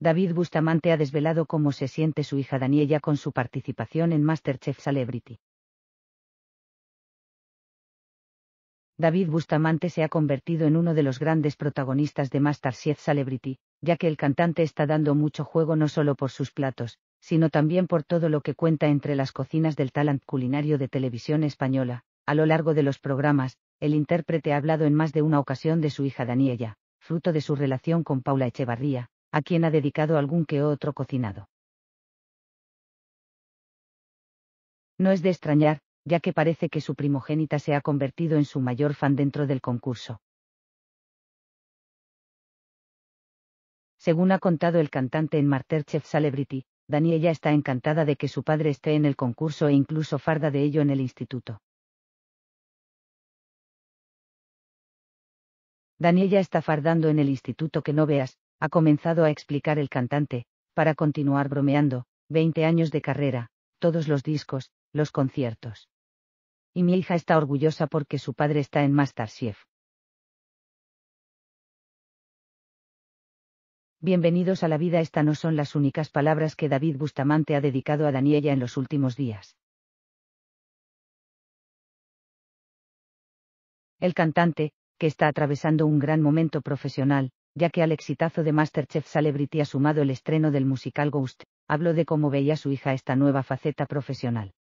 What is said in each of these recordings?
David Bustamante ha desvelado cómo se siente su hija Daniella con su participación en Masterchef Celebrity. David Bustamante se ha convertido en uno de los grandes protagonistas de Masterchef Celebrity, ya que el cantante está dando mucho juego no solo por sus platos, sino también por todo lo que cuenta entre las cocinas del talent culinario de televisión española. A lo largo de los programas, el intérprete ha hablado en más de una ocasión de su hija Daniella, fruto de su relación con Paula Echevarría, a quien ha dedicado algún que otro cocinado. No es de extrañar, ya que parece que su primogénita se ha convertido en su mayor fan dentro del concurso. Según ha contado el cantante en Masterchef Celebrity, Daniela está encantada de que su padre esté en el concurso e incluso farda de ello en el instituto. Daniela está fardando en el instituto que no veas, ha comenzado a explicar el cantante, para continuar bromeando, 20 años de carrera, todos los discos, los conciertos. Y mi hija está orgullosa porque su padre está en Masterchef. Bienvenidos a la vida. Estas no son las únicas palabras que David Bustamante ha dedicado a Daniela en los últimos días. El cantante, que está atravesando un gran momento profesional, ya que al exitazo de Masterchef Celebrity ha sumado el estreno del musical Ghost, habló de cómo veía su hija esta nueva faceta profesional.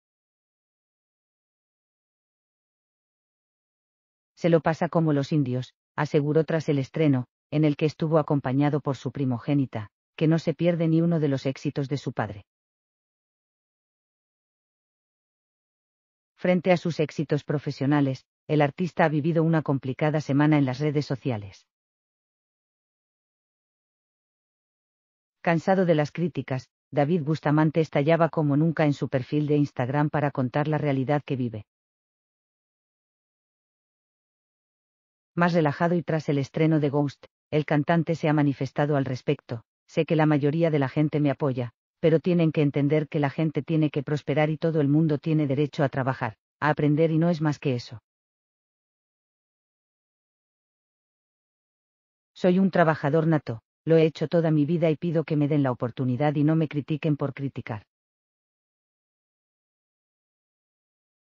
Se lo pasa como los indios, aseguró tras el estreno, en el que estuvo acompañado por su primogénita, que no se pierde ni uno de los éxitos de su padre. Frente a sus éxitos profesionales, el artista ha vivido una complicada semana en las redes sociales. Cansado de las críticas, David Bustamante estallaba como nunca en su perfil de Instagram para contar la realidad que vive. Más relajado y tras el estreno de Ghost, el cantante se ha manifestado al respecto. Sé que la mayoría de la gente me apoya, pero tienen que entender que la gente tiene que prosperar y todo el mundo tiene derecho a trabajar, a aprender y no es más que eso. Soy un trabajador nato, lo he hecho toda mi vida y pido que me den la oportunidad y no me critiquen por criticar.